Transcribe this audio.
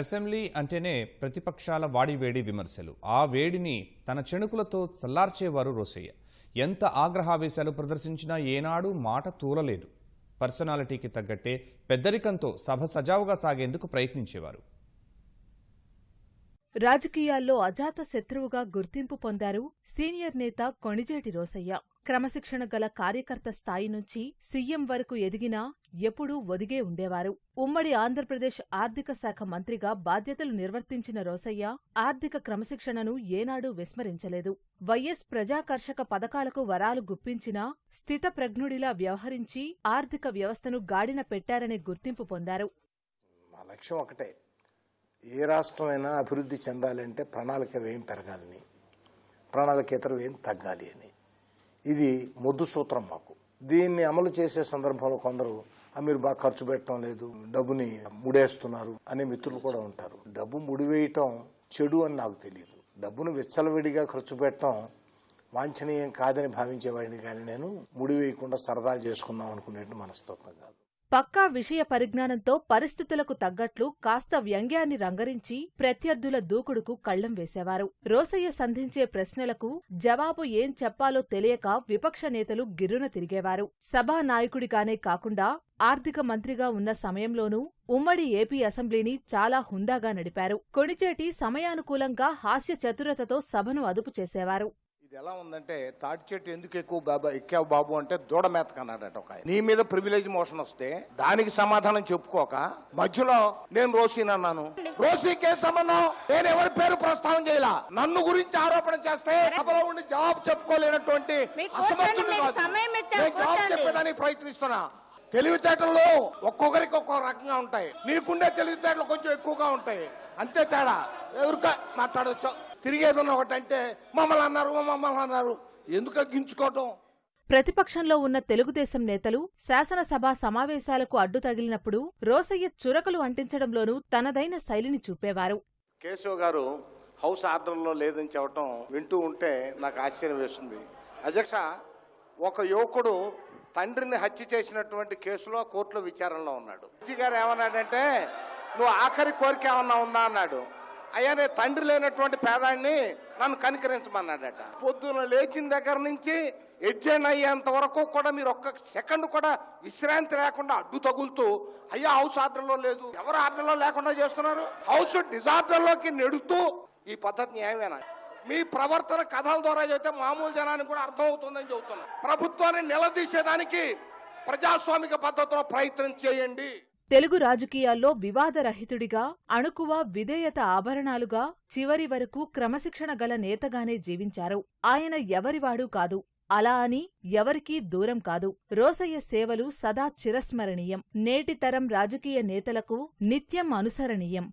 assembly అంటేనే ప్రతిపక్షాల వాడివేడి విమర్శలు ఆ వేడిని తన చెణుకులతో చల్లార్చేవారు రోసయ్య ఎంత ఆగ్రహావేశాలు ప్రదర్శించినా ఏనాడు మాట తూలలేదు పర్సనాలిటీకి తగ్గట్టే పెద్దరికంతో సభ సజావుగా సాగేందుకు ప్రయత్నించేవారు రాజకీయాల్లో అజాత శత్రువుగా గుర్తింపు పొందారు సీనియర్ నేత కొణిజేటి రోసయ్య క్రమశిక్షణ గల కార్యకర్త స్థాయి నుంచి సీఎం వరకు ఎదిగినా ఎప్పుడూ ఒదిగే ఉండేవారు ఉమ్మడి ఆంధ్రప్రదేశ్ ఆర్థిక శాఖ మంత్రిగా బాధ్యతలు నిర్వర్తించిన రోసయ్య ఆర్థిక క్రమశిక్షణను ఏనాడూ విస్మరించలేదు వైఎస్ ప్రజాకర్షక పథకాలకు వరాలు గుప్పించినా స్థితప్రజ్ఞుడిలా వ్యవహరించి ఆర్థిక వ్యవస్థను గాడిన పెట్టారనే గుర్తింపు పొందారు ఒకటే ఏ రాష్ట్రమైనా అభివృద్ధి చెందాలంటే ప్రణాళిక వ్యయం పెరగాలని ఇతర వ్యయం తగ్గాలి అని ఇది మొద్దు సూత్రం మాకు దీన్ని అమలు చేసే సందర్భంలో కొందరు మీరు బాగా ఖర్చు పెట్టడం లేదు డబ్బుని ముడేస్తున్నారు అనే మిత్రులు కూడా ఉంటారు డబ్బు ముడివేయటం చెడు అని నాకు తెలియదు డబ్బును విచ్చలవిడిగా ఖర్చు పెట్టడం వాంఛనీయం కాదని భావించేవాడిని కానీ నేను ముడివేయకుండా సరదాలు చేసుకుందాం అనుకునేట్టు మనస్తత్వం కాదు పక్కా విషయ పరిజ్ఞానంతో పరిస్థితులకు తగ్గట్లు కాస్త వ్యంగ్యాన్ని రంగరించి ప్రత్యర్థుల దూకుడుకు కళ్లం వేసేవారు రోసయ్య సంధించే ప్రశ్నలకు జవాబు ఏం చెప్పాలో తెలియక విపక్ష నేతలు గిర్రున తిరిగేవారు సభానాయకుడిగానే కాకుండా ఆర్థిక మంత్రిగా ఉన్న సమయంలోనూ ఉమ్మడి ఏపీ అసెంబ్లీని చాలా హుందాగా నడిపారు కొణిచేటి సమయానుకూలంగా హాస్య చతురతతో సభను అదుపు చేసేవారు ఇది ఎలా ఉందంటే తాటి చెట్టు ఎందుకు ఎక్కువ బాబా ఎక్కావు బాబు అంటే దూడ మేతకు అన్నాడట ఒక నీ మీద ప్రివిలేజ్ మోషన్ వస్తే దానికి సమాధానం చెప్పుకోక మధ్యలో నేను రోషిని అన్నాను రోషి సంబంధం నేను ఎవరి పేరు ప్రస్తావన చేయాల నన్ను గురించి ఆరోపణ చేస్తే ఉండి జవాబు చెప్పుకోలేనటువంటి జవాబు చెప్పేదానికి ప్రయత్నిస్తున్నా తెలివితేటలు ఒక్కొక్కరికి ఒక్కొక్క రకంగా ఉంటాయి నీకుండే తెలివితేటలు కొంచెం ఎక్కువగా ఉంటాయి అంతే తేడా ఎవరికా మాట్లాడవచ్చు తిరిగేదన్న ఒకటంటే మమ్మల్ని అన్నారు మమ్మల్ని అన్నారు ఎందుకు గించుకోవటం ప్రతిపక్షంలో ఉన్న తెలుగుదేశం నేతలు శాసనసభ సమావేశాలకు అడ్డు తగిలినప్పుడు రోసయ్య చురకలు అంటించడంలోనూ తనదైన శైలిని చూపేవారు కేశవ్ గారు హౌస్ ఆర్డర్లో లేదని చెప్పటం వింటూ ఉంటే నాకు ఆశ్చర్యం వేస్తుంది అధ్యక్ష ఒక యువకుడు తండ్రిని హత్య చేసినటువంటి కేసులో కోర్టులో విచారణలో ఉన్నాడు గారు ఏమన్నాడంటే నువ్వు ఆఖరి కోరిక ఏమన్నా ఉందా అన్నాడు అయ్యా తండ్రి లేనటువంటి పేదాన్ని నన్ను కనికరించమన్నాడట పొద్దున లేచిన దగ్గర నుంచి ఎడ్జైన్ అయ్యేంత వరకు కూడా మీరు ఒక్క సెకండ్ కూడా విశ్రాంతి లేకుండా అడ్డు తగులుతూ అయ్యా హౌస్ ఆర్డర్లో లేదు ఎవరు ఆర్డర్లో లేకుండా చేస్తున్నారు హౌస్ డిజార్డర్లోకి నెడుతూ ఈ పద్ధతి న్యాయమేనా మీ ప్రవర్తన కథల ద్వారా అయితే మామూలు జనానికి కూడా అర్థమవుతుందని చెబుతున్నా ప్రభుత్వాన్ని నిలదీసేదానికి ప్రజాస్వామిక పద్ధతిలో ప్రయత్నం చేయండి తెలుగు రాజకీయాల్లో వివాదరహితుడిగా అణుకువ విధేయత ఆభరణాలుగా చివరి వరకు క్రమశిక్షణ గల నేతగానే జీవించారు ఆయన ఎవరివాడూ కాదు అలా అని ఎవరికీ దూరం కాదు రోసయ్య సేవలు సదా చిరస్మరణీయం నేటి తరం రాజకీయ నేతలకు నిత్యం అనుసరణీయం